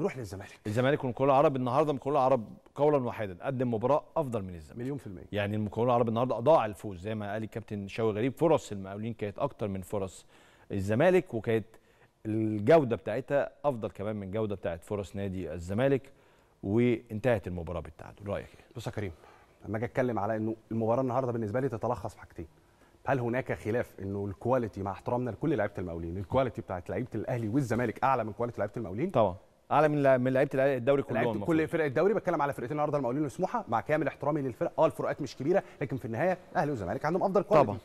نروح للزمالك الزمالك والمقاولون العرب النهارده المقاولون العرب قولا واحدا قدم مباراه افضل من الزمالك مليون في المية يعني المقاولون العرب النهارده اضاع الفوز زي ما قال الكابتن شوقي غريب فرص المقاولين كانت اكتر من فرص الزمالك وكانت الجوده بتاعتها افضل كمان من الجوده بتاعت فرص نادي الزمالك وانتهت المباراه بالتعادل رايك ايه بص يا كريم لما اجي اتكلم على انه المباراه النهارده بالنسبه لي تتلخص في حاجتين هل هناك خلاف انه الكواليتي مع احترامنا لكل لعيبه المقاولين الكواليتي بتاعت لعيبه الاهلي والزمالك اعلى من كواليتي لعيبه المقاولين طبعا اعلى من من لعيبه الدوري كلهم لعيبه كل فرق الدوري بتكلم على فرقتين النهارده المقاولين وسموحه مع كامل احترامي للفرق اه الفروقات مش كبيره لكن في النهايه اهلي والزمالك عندهم افضل كواليتي طبعا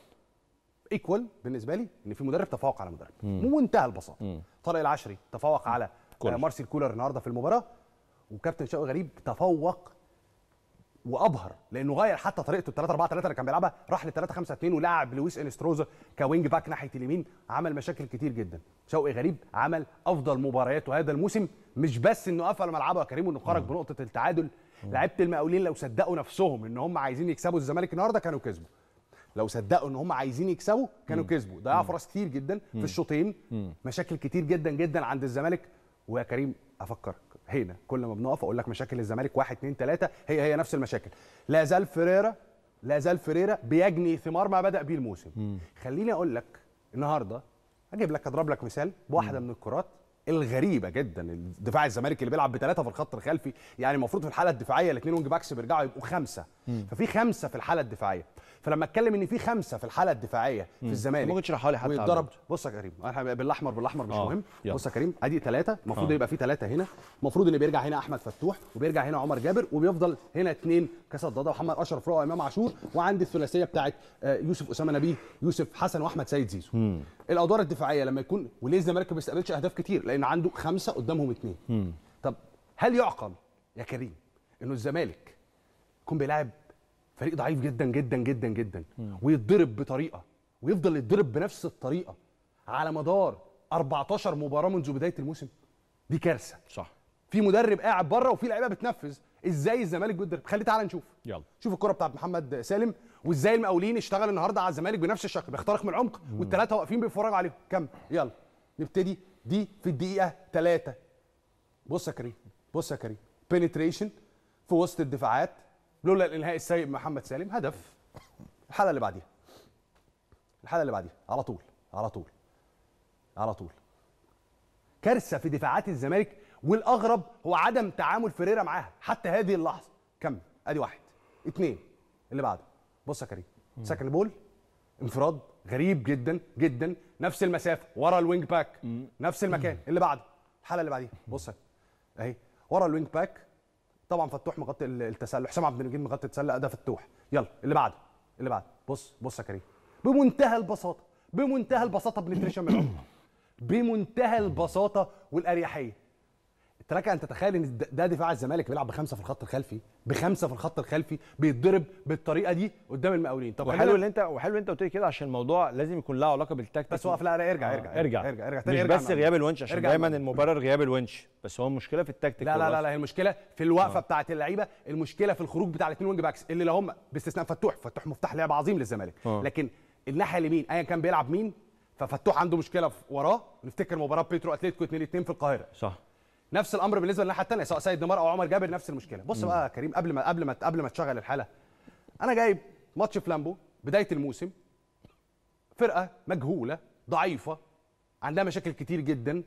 ايكوال بالنسبه لي ان في مدرب تفوق على مدرب بمنتهى البساطه طارق العشري تفوق على مارسيل كولر النهارده في المباراه وكابتن شوقي غريب تفوق وابهر لانه غير حتى طريقته 3 4 3 اللي كان بيلعبها راح ل 3 5 2 ولاعب لويس انستروزا كوينج باك ناحيه اليمين عمل مشاكل كتير جدا شوقي غريب عمل افضل مبارياته هذا الموسم مش بس انه قفل ملعبه يا كريم وانه خرج بنقطه التعادل لعيبه المقاولين لو صدقوا نفسهم ان هم عايزين يكسبوا الزمالك النهارده كانوا كسبوا لو صدقوا ان هم عايزين يكسبوا كانوا كسبوا ضيعوا فرص كتير جدا في الشوطين مشاكل كتير جدا جدا عند الزمالك ويا كريم افكرك هنا كل ما بنقف اقول لك مشاكل الزمالك واحد اثنين ثلاثه هي هي نفس المشاكل لا زال فريرا لا زال فريرا بيجني ثمار ما بدا بيه الموسم خليني اقول لك النهارده اجيب لك اضرب لك مثال بواحده من الكرات الغريبه جدا دفاع الزمالك اللي بيلعب بثلاثه في الخط الخلفي يعني المفروض في الحاله الدفاعيه الاثنين وينج باكس بيرجعوا يبقوا خمسه ففي خمسه في الحاله الدفاعيه فلما اتكلم ان في خمسه في الحاله الدفاعيه في الزمالك ما كنتش لي حتى ويتضرب بص يا كريم بالاحمر بالاحمر مش آه، مهم بص يا كريم ادي ثلاثه المفروض آه. يبقى في ثلاثه هنا المفروض ان بيرجع هنا احمد فتوح وبيرجع هنا عمر جابر وبيفضل هنا اثنين كاسات ضده محمد اشرف رؤى امام عاشور وعندي الثلاثيه بتاعت آه، يوسف اسامه نبيه يوسف حسن واحمد سيد زيزو الادوار الدفاعيه لما يكون وليه الزمالك ما بيستقبلش اهداف كتير لان عنده خمسه قدامهم اثنين طب هل يعقل يا كريم انه الزمالك يكون بيلاعب فريق ضعيف جدا جدا جدا جدا ويتضرب بطريقه ويفضل يتضرب بنفس الطريقه على مدار 14 مباراه منذ بدايه الموسم دي كارثه صح في مدرب قاعد بره وفي لعيبه بتنفذ ازاي الزمالك بيتضرب خلي تعالى نشوف يلا شوف الكره بتاعت محمد سالم وازاي المقاولين اشتغل النهارده على الزمالك بنفس الشكل بيخترق من العمق والثلاثه واقفين بيتفرجوا عليهم كمل يلا نبتدي دي في الدقيقه ثلاثه بص يا كريم بص يا كريم بنتريشن في وسط الدفاعات لولا الانهاء السيء محمد سالم هدف الحلقه اللي بعديها الحلقه اللي بعديها على طول على طول على طول كارثه في دفاعات الزمالك والاغرب هو عدم تعامل فيريرا معاها حتى هذه اللحظه كمل ادي واحد اثنين اللي بعده بص يا كريم ساكن البول انفراد غريب جدا جدا نفس المسافه ورا الوينج باك نفس المكان اللي بعده الحلقه اللي بعديها بص اهي ورا الوينج باك طبعا فتوح مغطي التسلل حسام عبد المجيد مغطي التسلل ده فتوح يلا اللي بعده اللي بعده بص بص يا كريم بمنتهى البساطه بمنتهى البساطه بنتريشن من بمنتهى البساطه والاريحيه انت لك ان ده دفاع الزمالك بيلعب بخمسه في الخط الخلفي بخمسه في الخط الخلفي بيتضرب بالطريقه دي قدام المقاولين طب وحلو اللي انت وحلو انت قلت لي كده عشان الموضوع لازم يكون له علاقه بالتكتيك بس وقف لا لا ارجع ارجع ارجع ارجع ارجع تاني مش ارجع بس غياب الونش عشان دايما المبرر غياب الونش بس هو المشكله في التكتيك لا لا لا, لا هي المشكله في الوقفه آه. بتاعه اللعيبه المشكله في الخروج بتاع الاثنين وينج باكس اللي لو هم باستثناء فتوح فتوح مفتاح لعب عظيم للزمالك آه. لكن الناحيه اليمين ايا كان بيلعب مين ففتوح عنده مشكله وراه نفتكر مباراه بيترو اتلتيكو 2 2 في القاهره صح نفس الامر بالنسبه للناحيه الثانيه سواء سيد نمر او عمر جابر نفس المشكله بص بقى يا كريم قبل ما قبل ما قبل ما تشغل الحاله انا جايب ماتش فلامبو بدايه الموسم فرقه مجهوله ضعيفه عندها مشاكل كتير جدا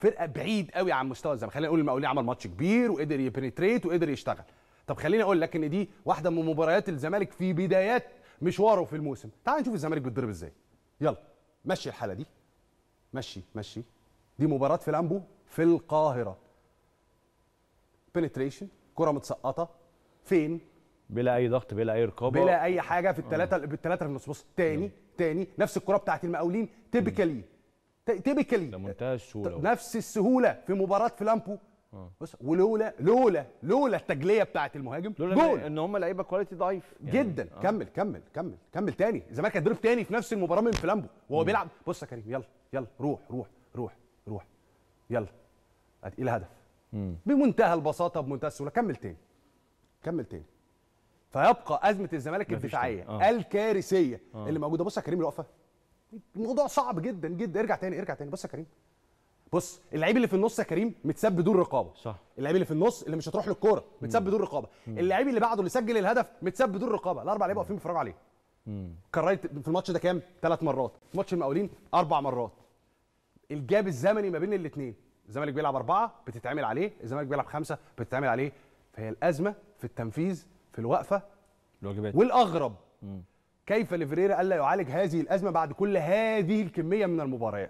فرقه بعيد قوي عن مستوى الزمالك خلينا نقول المقاولين عمل ماتش كبير وقدر يبنتريت وقدر يشتغل طب خليني اقول لك ان دي واحده من مباريات الزمالك في بدايات مشواره في الموسم تعال نشوف الزمالك بيتضرب ازاي يلا مشي الحاله دي مشي مشي دي مباراه فلامبو في القاهره بنتريشن كره متسقطه فين بلا اي ضغط بلا اي رقابه بلا اي حاجه في الثلاثه آه. بالثلاثه في النص بص تاني مم. تاني نفس الكره بتاعت المقاولين تيبيكالي تيبيكالي منتهى السهوله نفس السهوله في مباراه فلامبو آه. بص ولولا لولا لولا التجليه بتاعه المهاجم لولا ان هم لعيبه كواليتي ضعيف يعني جدا آه. كمل كمل كمل كمل تاني الزمالك هيتضرب تاني في نفس المباراه من فلامبو وهو بيلعب بص يا كريم يلا يلا روح روح روح روح يلا الى هدف بمنتهى البساطه بمنتهى السهوله كمل تاني كمل تاني فيبقى ازمه الزمالك الدفاعيه آه. الكارثيه آه. اللي موجوده بص يا كريم الوقفه الموضوع صعب جدا جدا ارجع تاني ارجع تاني بص يا كريم بص اللعيب اللي في النص يا كريم متساب بدون رقابه صح اللعيب اللي في النص اللي مش هتروح له الكوره متساب بدون رقابه اللعيب اللي بعده اللي سجل الهدف متساب بدون رقابه الاربع لعيبه واقفين بيتفرجوا عليه كررت في الماتش ده كام ثلاث مرات ماتش المقاولين اربع مرات الجاب الزمني ما بين الاثنين الزمالك بيلعب أربعة بتتعمل عليه الزمالك بيلعب خمسة بتتعمل عليه فهي الأزمة في التنفيذ في الوقفة الواجبات والأغرب م. كيف لفريرا الا يعالج هذه الازمه بعد كل هذه الكميه من المباريات